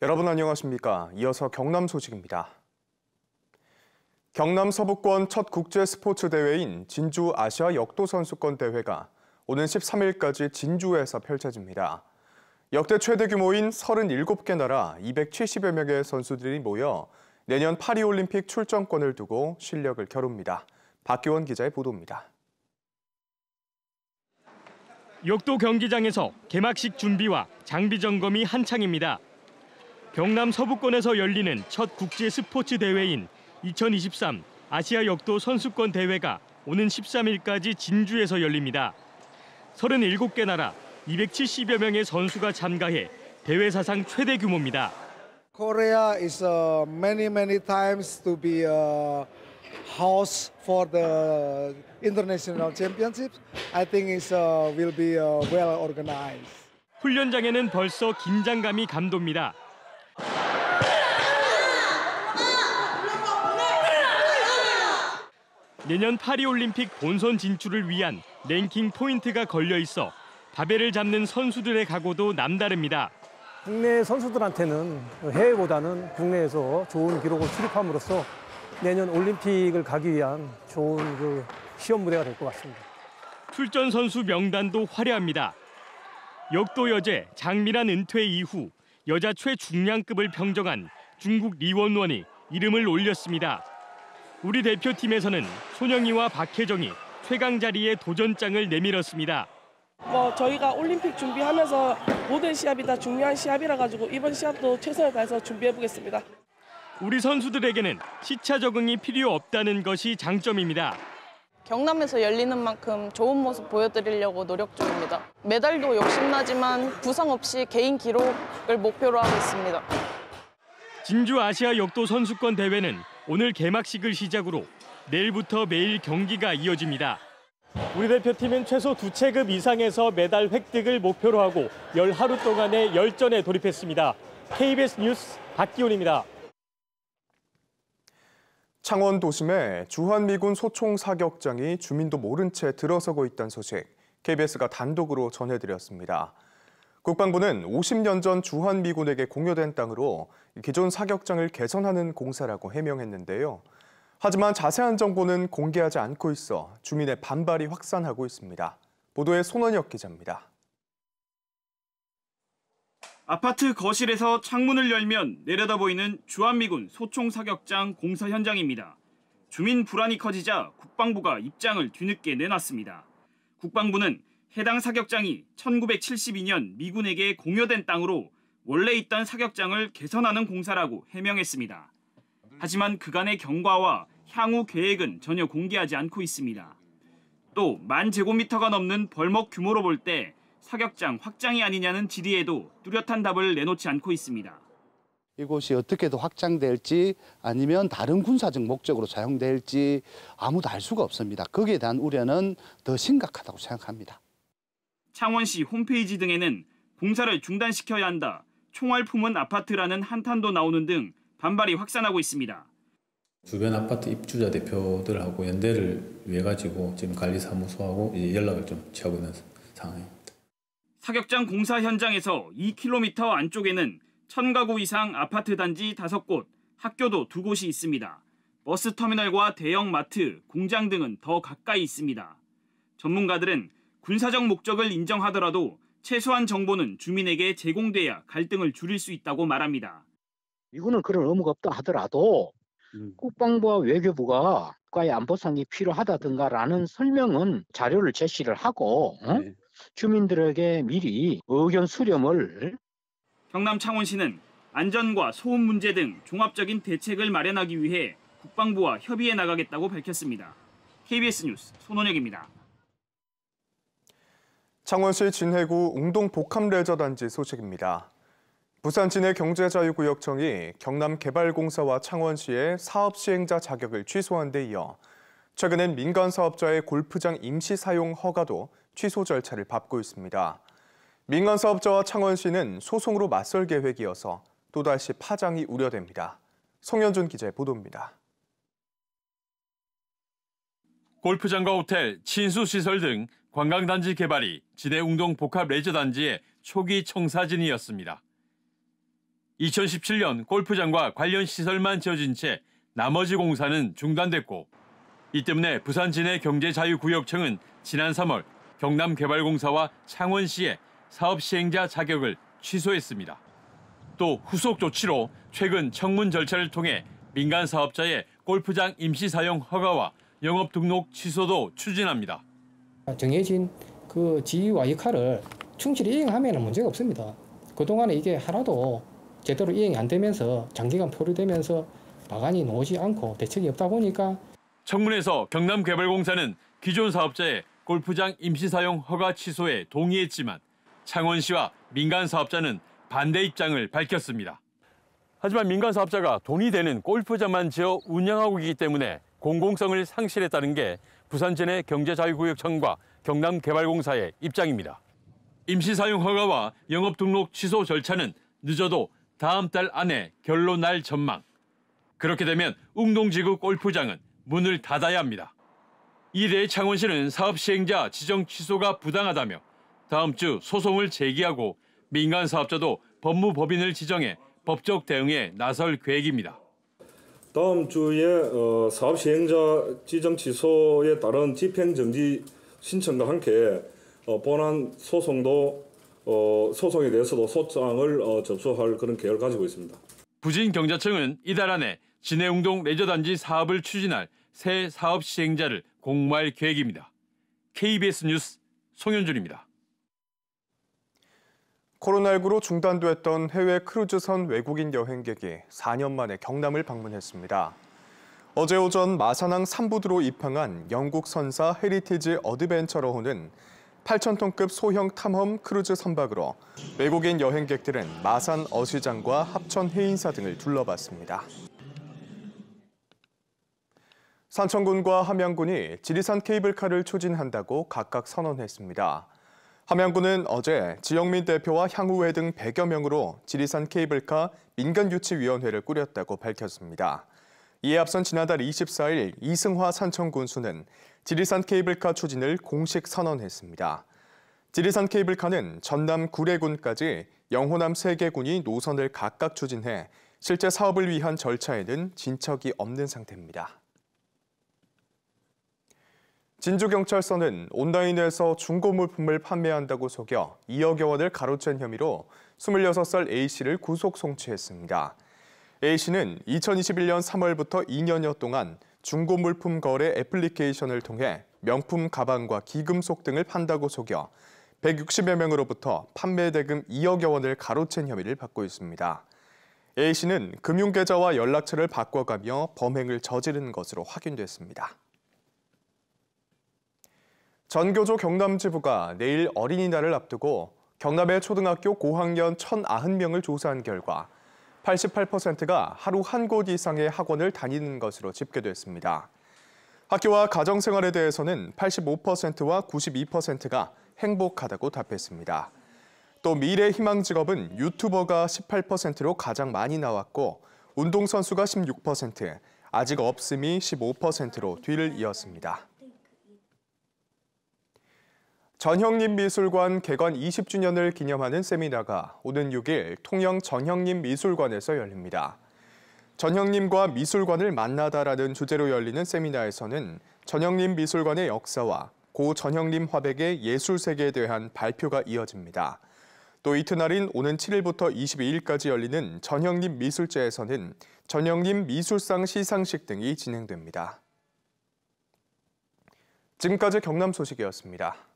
여러분 안녕하십니까? 이어서 경남 소식입니다. 경남 서부권 첫 국제 스포츠 대회인 진주 아시아 역도 선수권 대회가 오는 13일까지 진주에서 펼쳐집니다. 역대 최대 규모인 37개 나라 270여 명의 선수들이 모여 내년 파리 올림픽 출전권을 두고 실력을 겨룹니다. 박기원 기자의 보도입니다. 역도 경기장에서 개막식 준비와 장비 점검이 한창입니다. 경남 서부권에서 열리는 첫 국제 스포츠 대회인 2023 아시아 역도 선수권 대회가 오는 13일까지 진주에서 열립니다. 37개 나라 270여 명의 선수가 참가해 대회 사상 최대 규모입니다. Korea is uh, many many times to be a house for the international championships. I think it uh, will be uh, well organized. 훈련장에는 벌써 긴장감이 감돕니다. 내년 파리올림픽 본선 진출을 위한 랭킹 포인트가 걸려 있어 바벨을 잡는 선수들의 각오도 남다릅니다. 국내 선수들한테는 해외보다는 국내에서 좋은 기록을 수립함으로써 내년 올림픽을 가기 위한 좋은 그 시험 무대가 될 것 같습니다. 출전 선수 명단도 화려합니다. 역도 여제 장미란 은퇴 이후 여자 최중량급을 평정한 중국 리원원이 이름을 올렸습니다. 우리 대표팀에서는 손영희와 박혜정이 최강 자리에 도전장을 내밀었습니다. 뭐 저희가 올림픽 준비하면서 모든 시합이 다 중요한 시합이라 가지고 이번 시합도 최선을 다해서 준비해 보겠습니다. 우리 선수들에게는 시차 적응이 필요 없다는 것이 장점입니다. 경남에서 열리는 만큼 좋은 모습 보여드리려고 노력 중입니다. 메달도 욕심나지만 부상 없이 개인 기록을 목표로 하고 있습니다. 진주 아시아 역도 선수권 대회는 오늘 개막식을 시작으로 내일부터 매일 경기가 이어집니다. 우리 대표팀은 최소 두 체급 이상에서 메달 획득을 목표로 하고 열 하루 동안의 열전에 돌입했습니다. KBS 뉴스 박기훈입니다. 창원 도심에 주한미군 소총 사격장이 주민도 모른 채 들어서고 있다는 소식 KBS가 단독으로 전해드렸습니다. 국방부는 50년 전 주한미군에게 공여된 땅으로 기존 사격장을 개선하는 공사라고 해명했는데요. 하지만 자세한 정보는 공개하지 않고 있어 주민의 반발이 확산하고 있습니다. 보도에 손원혁 기자입니다. 아파트 거실에서 창문을 열면 내려다 보이는 주한미군 소총 사격장 공사 현장입니다. 주민 불안이 커지자 국방부가 입장을 뒤늦게 내놨습니다. 국방부는 해당 사격장이 1972년 미군에게 공여된 땅으로 원래 있던 사격장을 개선하는 공사라고 해명했습니다. 하지만 그간의 경과와 향후 계획은 전혀 공개하지 않고 있습니다. 또 만 제곱미터가 넘는 벌목 규모로 볼 때 사격장 확장이 아니냐는 질의에도 뚜렷한 답을 내놓지 않고 있습니다. 이곳이 어떻게 더 확장될지 아니면 다른 군사적 목적으로 사용될지 아무도 알 수가 없습니다. 거기에 대한 우려는 더 심각하다고 생각합니다. 창원시 홈페이지 등에는 공사를 중단시켜야 한다. 총알 품은 아파트라는 한탄도 나오는 등 반발이 확산하고 있습니다. 주변 아파트 입주자 대표들하고 연대를 위해 가지고 지금 관리사무소하고 연락을 좀 취하고 있는 상황입니다. 사격장 공사 현장에서 2km 안쪽에는 천가구 이상 아파트 단지 5곳, 학교도 2곳이 있습니다. 버스 터미널과 대형 마트, 공장 등은 더 가까이 있습니다. 전문가들은 군사적 목적을 인정하더라도 최소한 정보는 주민에게 제공돼야 갈등을 줄일 수 있다고 말합니다. 이거는 그런 의무가 없다 하더라도 음. 국방부와 외교부가 국가의 안보상이 필요하다든가라는 설명은 자료를 제시를 하고 어? 네. 주민들에게 미리 의견 수렴을 경남 창원시는 안전과 소음 문제 등 종합적인 대책을 마련하기 위해 국방부와 협의해 나가겠다고 밝혔습니다. KBS 뉴스 손원혁입니다. 창원시 진해구 웅동 복합레저단지 소식입니다. 부산 진해 경제자유구역청이 경남개발공사와 창원시의 사업시행자 자격을 취소한 데 이어 최근엔 민간 사업자의 골프장 임시 사용 허가도 취소 절차를 밟고 있습니다. 민간 사업자와 창원시는 소송으로 맞설 계획이어서 또다시 파장이 우려됩니다. 송현준 기자의 보도입니다. 골프장과 호텔, 친수시설 등 관광단지 개발이 진해웅동 복합레저단지의 초기 청사진이었습니다. 2017년 골프장과 관련 시설만 지어진 채 나머지 공사는 중단됐고 이 때문에 부산 진해 경제자유구역청은 지난 3월 경남개발공사와 창원시에 사업 시행자 자격을 취소했습니다. 또 후속 조치로 최근 청문 절차를 통해 민간 사업자의 골프장 임시 사용 허가와 영업 등록 취소도 추진합니다. 정해진 그 지위와 역할을 충실히 이행하면 문제가 없습니다. 그동안에 이게 하나도 제대로 이행이 안 되면서 장기간 표류되면서 마간이 나지 않고 대책이 없다 보니까 청문회에서 경남개발공사는 기존 사업자의 골프장 임시사용 허가 취소에 동의했지만 창원시와 민간 사업자는 반대 입장을 밝혔습니다. 하지만 민간 사업자가 돈이 되는 골프장만 지어 운영하고 있기 때문에 공공성을 상실했다는 게 부산젠의 경제자유구역청과 경남개발공사의 입장입니다. 임시사용 허가와 영업등록 취소 절차는 늦어도 다음 달 안에 결론 날 전망. 그렇게 되면 웅동지구 골프장은 문을 닫아야 합니다. 이대 창원시는 사업 시행자 지정 취소가 부당하다며 다음 주 소송을 제기하고 민간 사업자도 법무법인을 지정해 법적 대응에 나설 계획입니다. 다음 주에 어, 사업시행자 지정 취소에 따른 집행정지 신청과 함께 어, 본안 소송도 어, 소송에 대해서도 소장을 어, 접수할 그런 계획을 가지고 있습니다. 부진경자청은 이달 안에 진해웅동 레저단지 사업을 추진할 새 사업 시행자를 공모할 계획입니다. KBS 뉴스 송현준입니다. 코로나19로 중단됐던 해외 크루즈선 외국인 여행객이 4년 만에 경남을 방문했습니다. 어제 오전 마산항 3부드로 입항한 영국 선사 헤리티지 어드벤처러호는 8,000톤급 소형 탐험 크루즈 선박으로 외국인 여행객들은 마산 어시장과 합천 해인사 등을 둘러봤습니다. 산천군과 함양군이 지리산 케이블카를 추진한다고 각각 선언했습니다. 함양군은 어제 지영민 대표와 향후회등 100여 명으로 지리산 케이블카 민간유치위원회를 꾸렸다고 밝혔습니다. 이에 앞선 지난달 24일 이승화 산청군수는 지리산 케이블카 추진을 공식 선언했습니다. 지리산 케이블카는 전남 구례군까지 영호남 3개 군이 노선을 각각 추진해 실제 사업을 위한 절차에는 진척이 없는 상태입니다. 진주경찰서는 온라인에서 중고 물품을 판매한다고 속여 2억여 원을 가로챈 혐의로 26살 A씨를 구속 송치했습니다. A씨는 2021년 3월부터 2년여 동안 중고 물품 거래 애플리케이션을 통해 명품 가방과 기금속 등을 판다고 속여 160여 명으로부터 판매 대금 2억여 원을 가로챈 혐의를 받고 있습니다. A씨는 금융계좌와 연락처를 바꿔가며 범행을 저지른 것으로 확인됐습니다. 전교조 경남지부가 내일 어린이날을 앞두고 경남의 초등학교 고학년 1,090명을 조사한 결과 88%가 하루 한 곳 이상의 학원을 다니는 것으로 집계됐습니다. 학교와 가정생활에 대해서는 85%와 92%가 행복하다고 답했습니다. 또 미래 희망 직업은 유튜버가 18%로 가장 많이 나왔고 운동선수가 16%, 아직 없음이 15%로 뒤를 이었습니다. 전형림 미술관 개관 20주년을 기념하는 세미나가 오는 6일 통영 전형림 미술관에서 열립니다. 전형림과 미술관을 만나다라는 주제로 열리는 세미나에서는 전형림 미술관의 역사와 고 전형림 화백의 예술 세계에 대한 발표가 이어집니다. 또 이튿날인 오는 7일부터 22일까지 열리는 전형림 미술제에서는 전형림 미술상 시상식 등이 진행됩니다. 지금까지 경남 소식이었습니다.